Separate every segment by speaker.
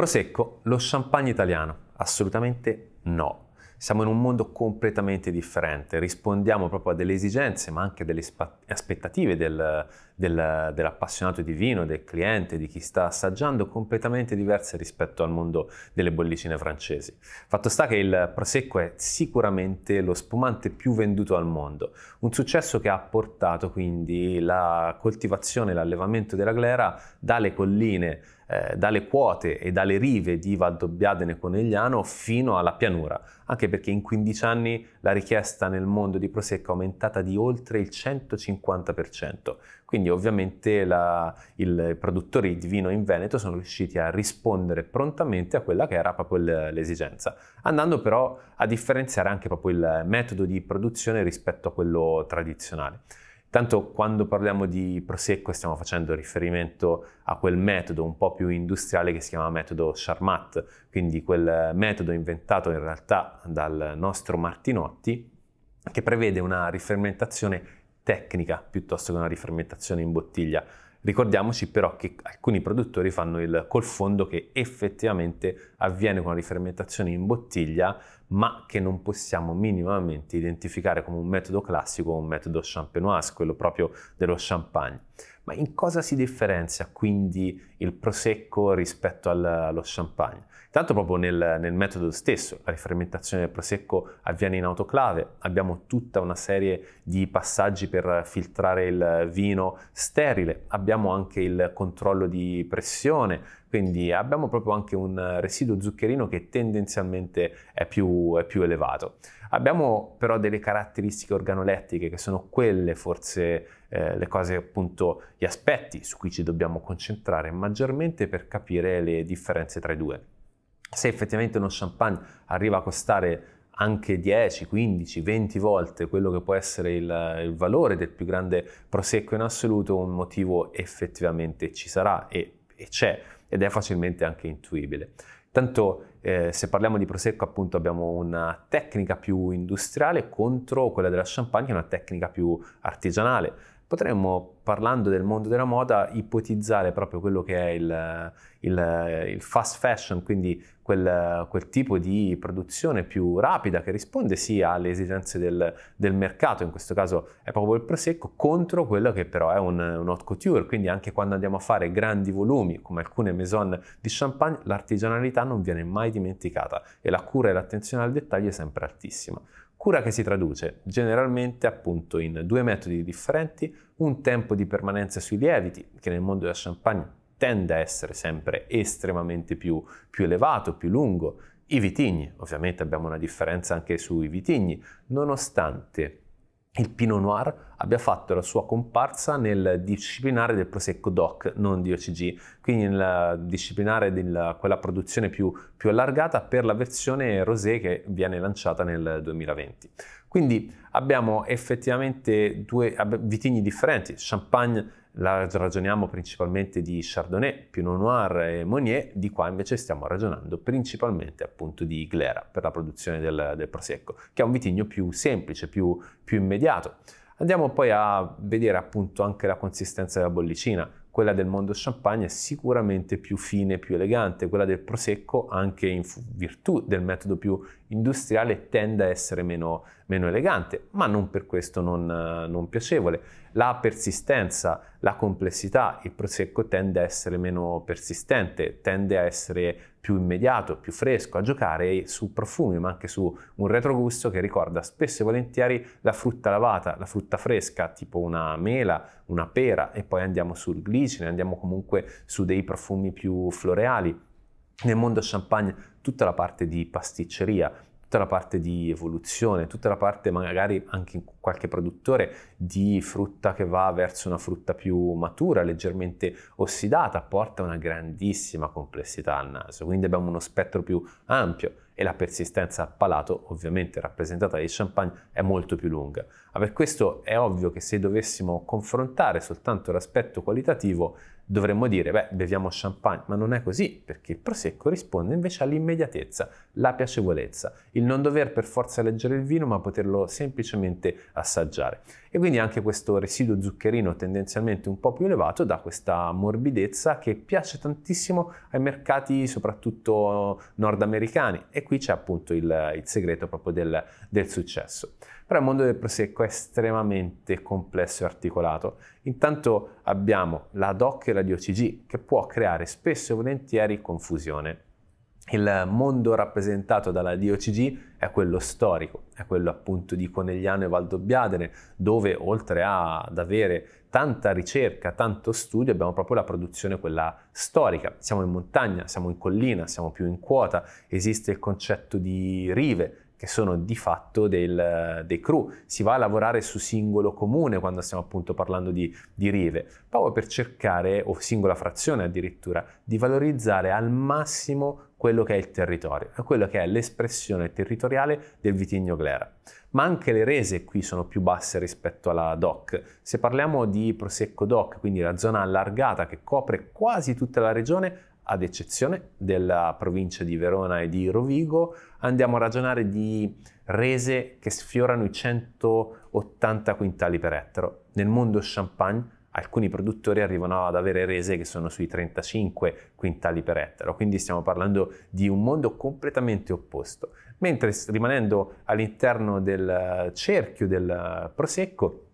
Speaker 1: Prosecco, lo champagne italiano? Assolutamente no. Siamo in un mondo completamente differente, rispondiamo proprio a delle esigenze ma anche a delle aspettative del, del, dell'appassionato di vino, del cliente, di chi sta assaggiando completamente diverse rispetto al mondo delle bollicine francesi. Fatto sta che il Prosecco è sicuramente lo spumante più venduto al mondo, un successo che ha portato quindi la coltivazione e l'allevamento della glera dalle colline eh, dalle quote e dalle rive di Valdobbiadene Conegliano fino alla pianura, anche perché in 15 anni la richiesta nel mondo di Prosecco è aumentata di oltre il 150%, quindi ovviamente la, i produttori di vino in Veneto sono riusciti a rispondere prontamente a quella che era proprio l'esigenza, andando però a differenziare anche proprio il metodo di produzione rispetto a quello tradizionale. Tanto quando parliamo di prosecco stiamo facendo riferimento a quel metodo un po' più industriale che si chiama metodo Charmat, quindi quel metodo inventato in realtà dal nostro Martinotti che prevede una rifermentazione tecnica piuttosto che una rifermentazione in bottiglia. Ricordiamoci però che alcuni produttori fanno il col fondo che effettivamente avviene con la rifermentazione in bottiglia ma che non possiamo minimamente identificare come un metodo classico o un metodo champenoise, quello proprio dello champagne. Ma in cosa si differenzia quindi il prosecco rispetto allo champagne? Intanto proprio nel, nel, metodo stesso, la rifermentazione del prosecco avviene in autoclave, abbiamo tutta una serie di passaggi per filtrare il vino sterile, abbiamo anche il controllo di pressione, quindi abbiamo proprio anche un residuo zuccherino che tendenzialmente è più, è più elevato. Abbiamo però delle caratteristiche organolettiche che sono quelle forse eh, le cose appunto, gli aspetti su cui ci dobbiamo concentrare maggiormente per capire le differenze tra i due. Se effettivamente uno champagne arriva a costare anche 10, 15, 20 volte quello che può essere il, il, valore del più grande prosecco in assoluto, un motivo effettivamente ci sarà e, e c'è ed è facilmente anche intuibile. Tanto eh, se parliamo di prosecco, appunto, abbiamo una tecnica più industriale contro quella della champagne, che è una tecnica più artigianale potremmo, parlando del mondo della moda, ipotizzare proprio quello che è il, il, il fast fashion, quindi quel, quel, tipo di produzione più rapida che risponde sia alle esigenze del, del, mercato, in questo caso è proprio il prosecco, contro quello che però è un, un haute couture, quindi anche quando andiamo a fare grandi volumi, come alcune maison di champagne, l'artigianalità non viene mai dimenticata e la cura e l'attenzione al dettaglio è sempre altissima. Cura che si traduce generalmente appunto in due metodi differenti, un tempo di permanenza sui lieviti, che nel mondo della champagne tende a essere sempre estremamente più, più elevato, più lungo, i vitigni, ovviamente abbiamo una differenza anche sui vitigni, nonostante il Pinot Noir abbia fatto la sua comparsa nel disciplinare del Prosecco DOC, non di OCG, quindi nel disciplinare di quella produzione più, più, allargata per la versione rosé che viene lanciata nel 2020. Quindi abbiamo effettivamente due vitigni differenti, Champagne la ragioniamo principalmente di Chardonnay, Pinot Noir e Monnier, di qua invece stiamo ragionando principalmente appunto di Glera per la produzione del, del Prosecco, che è un vitigno più semplice, più, più immediato. Andiamo poi a vedere appunto anche la consistenza della bollicina quella del mondo champagne è sicuramente più fine, più elegante, quella del prosecco anche in virtù del metodo più industriale tende a essere meno, meno elegante, ma non per questo non, non, piacevole. La persistenza, la complessità, il prosecco tende a essere meno persistente, tende a essere più immediato, più fresco a giocare su profumi, ma anche su un retrogusto che ricorda spesso e volentieri la frutta lavata, la frutta fresca, tipo una mela, una pera, e poi andiamo sul glicine, andiamo comunque su dei profumi più floreali. Nel mondo champagne tutta la parte di pasticceria, tutta la parte di evoluzione, tutta la parte magari anche in qualche produttore di frutta che va verso una frutta più matura, leggermente ossidata, porta una grandissima complessità al naso, quindi abbiamo uno spettro più ampio e la persistenza al palato, ovviamente rappresentata dai champagne, è molto più lunga. Ma per questo è ovvio che se dovessimo confrontare soltanto l'aspetto qualitativo, dovremmo dire, beh, beviamo champagne, ma non è così, perché il prosecco risponde invece all'immediatezza, la piacevolezza, il non dover per forza leggere il vino, ma poterlo semplicemente assaggiare. E quindi anche questo residuo zuccherino tendenzialmente un po' più elevato dà questa morbidezza che piace tantissimo ai mercati soprattutto nordamericani e qui c'è appunto il, il segreto proprio del, del successo. Però il mondo del prosecco è estremamente complesso e articolato. Intanto abbiamo la DOC e la DOCG che può creare spesso e volentieri confusione. Il mondo rappresentato dalla DOCG è quello storico, è quello appunto di Conegliano e Valdobbiadene, dove oltre ad avere tanta ricerca, tanto studio, abbiamo proprio la produzione quella storica. Siamo in montagna, siamo in collina, siamo più in quota, esiste il concetto di rive, che sono di fatto del, dei crew. Si va a lavorare su singolo comune quando stiamo appunto parlando di, di rive, proprio per cercare, o singola frazione addirittura, di valorizzare al massimo quello che è il territorio, quello che è l'espressione territoriale del vitigno glera. Ma anche le rese qui sono più basse rispetto alla DOC. Se parliamo di Prosecco DOC, quindi la zona allargata che copre quasi tutta la regione, ad eccezione della provincia di Verona e di Rovigo, andiamo a ragionare di rese che sfiorano i 180 quintali per ettaro. Nel mondo champagne alcuni produttori arrivano ad avere rese che sono sui 35 quintali per ettaro, quindi stiamo parlando di un mondo completamente opposto. Mentre rimanendo all'interno del eh, cerchio del eh, prosecco,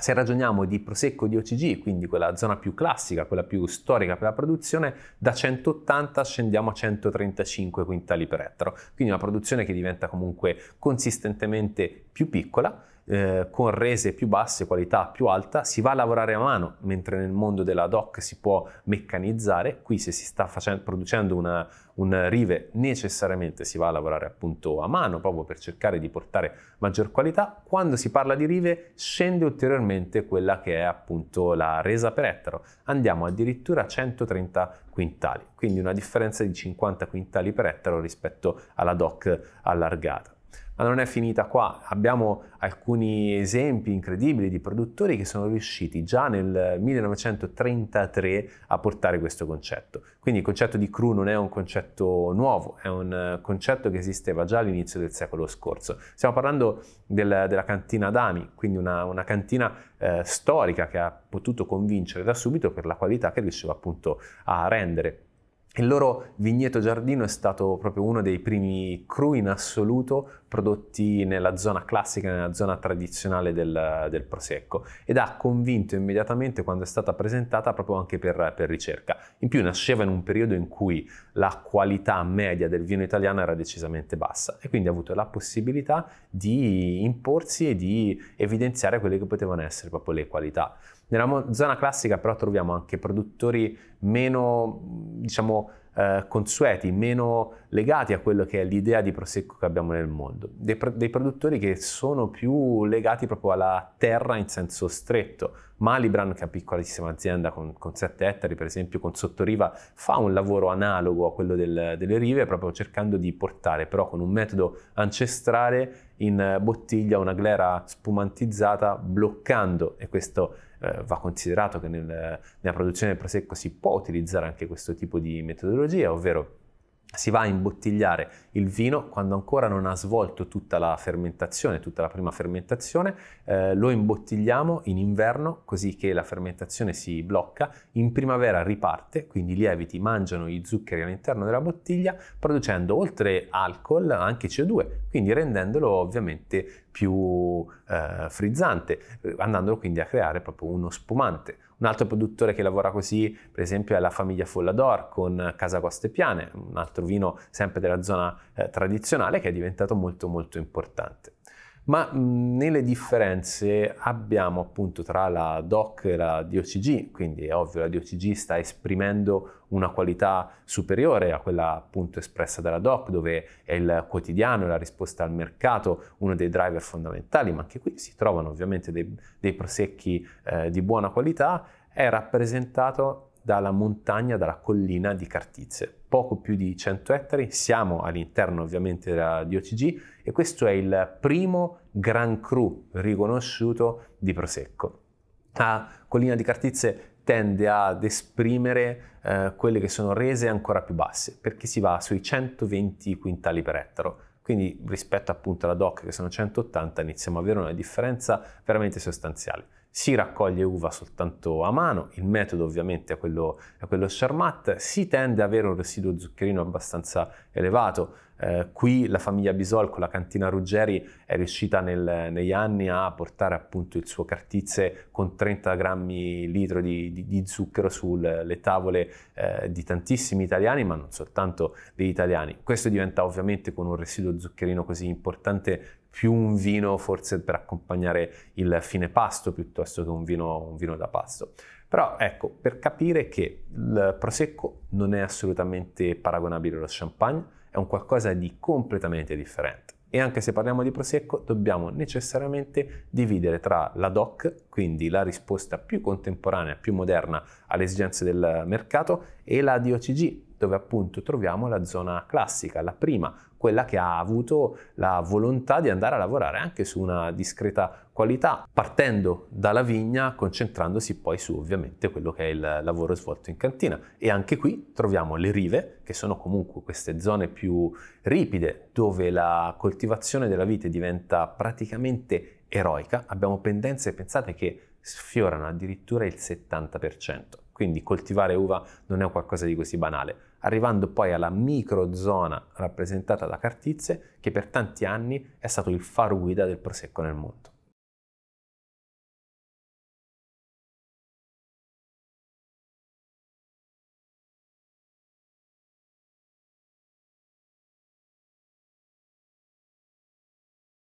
Speaker 1: se ragioniamo di Prosecco di OCG, quindi quella zona più classica, quella più storica per la produzione, da 180 scendiamo a 135 quintali per ettaro, quindi una produzione che diventa comunque consistentemente più piccola eh, con rese più basse, qualità più alta, si va a lavorare a mano, mentre nel mondo della DOC si può meccanizzare, qui se si sta facendo, producendo una, un rive necessariamente si va a lavorare appunto a mano, proprio per cercare di portare maggior qualità, quando si parla di rive scende ulteriormente quella che è appunto la resa per ettaro, andiamo addirittura a 130 quintali, quindi una differenza di 50 quintali per ettaro rispetto alla DOC allargata. Ma non è finita qua, abbiamo alcuni esempi incredibili di produttori che sono riusciti già nel 1933 a portare questo concetto. Quindi il concetto di crew non è un concetto nuovo, è un eh, concetto che esisteva già all'inizio del secolo scorso. Stiamo parlando del, della cantina Dami, quindi una, una cantina eh, storica che ha potuto convincere da subito per la qualità che riusciva appunto a rendere. Il loro vigneto giardino è stato proprio uno dei primi cru in assoluto prodotti nella zona classica, nella zona tradizionale del, del Prosecco ed ha convinto immediatamente quando è stata presentata proprio anche per, per, ricerca. In più nasceva in un periodo in cui la qualità media del vino italiano era decisamente bassa e quindi ha avuto la possibilità di imporsi e di evidenziare quelle che potevano essere proprio le qualità. Nella zona classica però troviamo anche produttori meno, diciamo, eh, consueti, meno legati a quello che è l'idea di prosecco che abbiamo nel mondo, dei, dei, produttori che sono più legati proprio alla terra in senso stretto. Malibran, che è una piccolissima azienda con, con 7 ettari, per esempio, con Sottoriva, fa un lavoro analogo a quello del, delle rive, proprio cercando di portare però con un metodo ancestrale in bottiglia una glera spumantizzata, bloccando, e questo eh, va considerato che nel, nella produzione del prosecco si può utilizzare anche questo tipo di metodologia, ovvero si va a imbottigliare il vino quando ancora non ha svolto tutta la fermentazione, tutta la prima fermentazione, eh, lo imbottigliamo in inverno così che la fermentazione si blocca, in primavera riparte, quindi i lieviti mangiano gli zuccheri all'interno della bottiglia producendo oltre alcol anche CO2, quindi rendendolo ovviamente più eh, frizzante, eh, andandolo quindi a creare proprio uno spumante un altro produttore che lavora così, per esempio, è la famiglia Follador con Casa Coste Piane, un altro vino sempre della zona eh, tradizionale che è diventato molto molto importante ma nelle differenze abbiamo appunto tra la DOC e la DOCG, quindi è ovvio la DOCG sta esprimendo una qualità superiore a quella appunto espressa dalla DOC, dove è il quotidiano, la risposta al mercato, uno dei driver fondamentali, ma anche qui si trovano ovviamente dei, dei prosecchi eh, di buona qualità, è rappresentato dalla montagna, dalla collina di Cartizze. Poco più di 100 ettari, siamo all'interno ovviamente della DOCG e questo è il primo Grand Cru riconosciuto di Prosecco. La collina di Cartizze tende ad esprimere eh, quelle che sono rese ancora più basse, perché si va sui 120 quintali per ettaro. Quindi rispetto appunto alla DOC che sono 180 iniziamo ad avere una differenza veramente sostanziale si raccoglie uva soltanto a mano, il metodo ovviamente è quello, è quello Charmat, si tende ad avere un residuo zuccherino abbastanza elevato, eh, qui la famiglia Bisol con la cantina Ruggeri è riuscita nel, negli anni a portare appunto il suo cartizze con 30 grammi litro di, di, di zucchero sulle tavole eh, di tantissimi italiani, ma non soltanto degli italiani. Questo diventa ovviamente con un residuo zuccherino così importante più un vino forse per accompagnare il fine pasto piuttosto che un vino, un vino da pasto. Però ecco, per capire che il prosecco non è assolutamente paragonabile allo champagne, è un qualcosa di completamente differente. E anche se parliamo di prosecco, dobbiamo necessariamente dividere tra la DOC, quindi la risposta più contemporanea, più moderna alle esigenze del mercato, e la DOCG, dove appunto troviamo la zona classica, la prima, quella che ha avuto la volontà di andare a lavorare anche su una discreta qualità, partendo dalla vigna, concentrandosi poi su ovviamente quello che è il lavoro svolto in cantina. E anche qui troviamo le rive, che sono comunque queste zone più ripide, dove la coltivazione della vite diventa praticamente eroica. Abbiamo pendenze, pensate che sfiorano addirittura il 70%. Quindi coltivare uva non è qualcosa di così banale. Arrivando poi alla microzona rappresentata da cartizze, che per tanti anni è stato il faro guida del prosecco nel mondo.